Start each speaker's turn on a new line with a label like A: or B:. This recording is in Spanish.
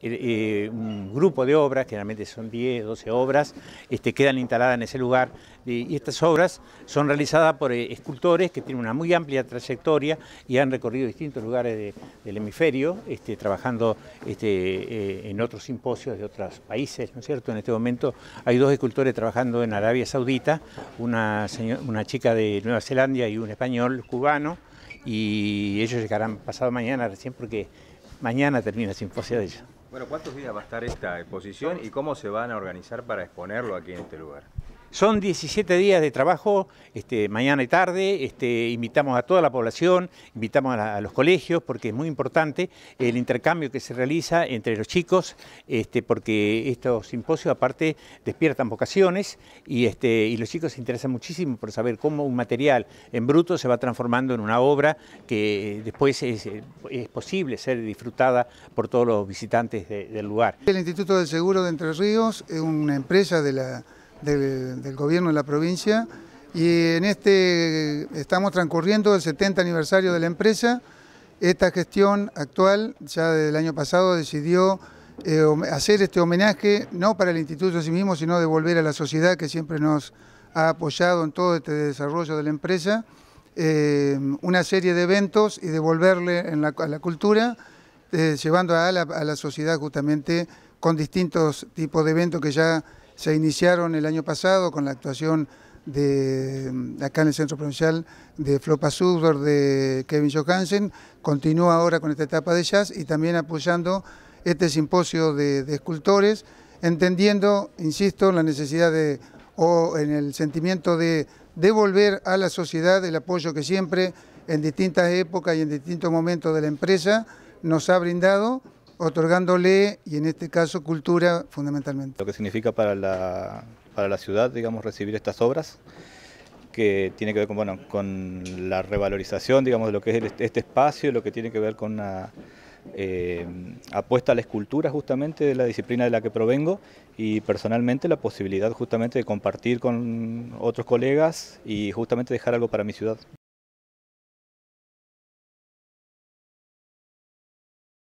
A: un grupo de obras, generalmente son 10, 12 obras, este, quedan instaladas en ese lugar y estas obras son realizadas por eh, escultores que tienen una muy amplia trayectoria y han recorrido distintos lugares del hemisferio, este, trabajando este, eh, en otros simposios de otros países, ¿no es cierto? En este momento hay dos escultores trabajando en Arabia Saudita, una, una chica de Nueva Zelanda y un español cubano, y ellos llegarán pasado mañana recién porque mañana termina el simposio de ellos. Bueno, ¿cuántos días va a estar esta exposición y cómo se van a organizar para exponerlo aquí en este lugar? Son 17 días de trabajo, este, mañana y tarde, este, invitamos a toda la población, invitamos a, los colegios, porque es muy importante el intercambio que se realiza entre los chicos, este, porque estos simposios aparte despiertan vocaciones este, y, los chicos se interesan muchísimo por saber cómo un material en bruto se va transformando en una obra que después es, posible ser disfrutada por todos los visitantes del lugar.
B: El Instituto del Seguro de Entre Ríos es una empresa de la del, gobierno de la provincia y en este estamos transcurriendo el 70 aniversario de la empresa. Esta gestión actual, ya del año pasado, decidió eh, hacer este homenaje, no para el instituto a sí mismo, sino devolver a la sociedad que siempre nos ha apoyado en todo este desarrollo de la empresa, eh, una serie de eventos y devolverle a la cultura, eh, llevando a la, a la sociedad justamente con distintos tipos de eventos que ya se iniciaron el año pasado con la actuación de mm, acá en el Centro Provincial de Flopa Sudor de Kevin Johansen, continúa ahora con esta etapa de jazz y también apoyando este simposio de, escultores, entendiendo, insisto, la necesidad de, o en el sentimiento de devolver a la sociedad el apoyo que siempre en distintas épocas y en distintos momentos de la empresa nos ha brindado otorgándole, y en este caso cultura fundamentalmente.
C: Lo que significa para la, para la ciudad, digamos, recibir estas obras, que tiene que ver con, con la revalorización, digamos, de lo que es este espacio, lo que tiene que ver con una eh, apuesta a la escultura justamente de la disciplina de la que provengo y personalmente la posibilidad justamente de compartir con otros colegas y justamente dejar algo para mi ciudad.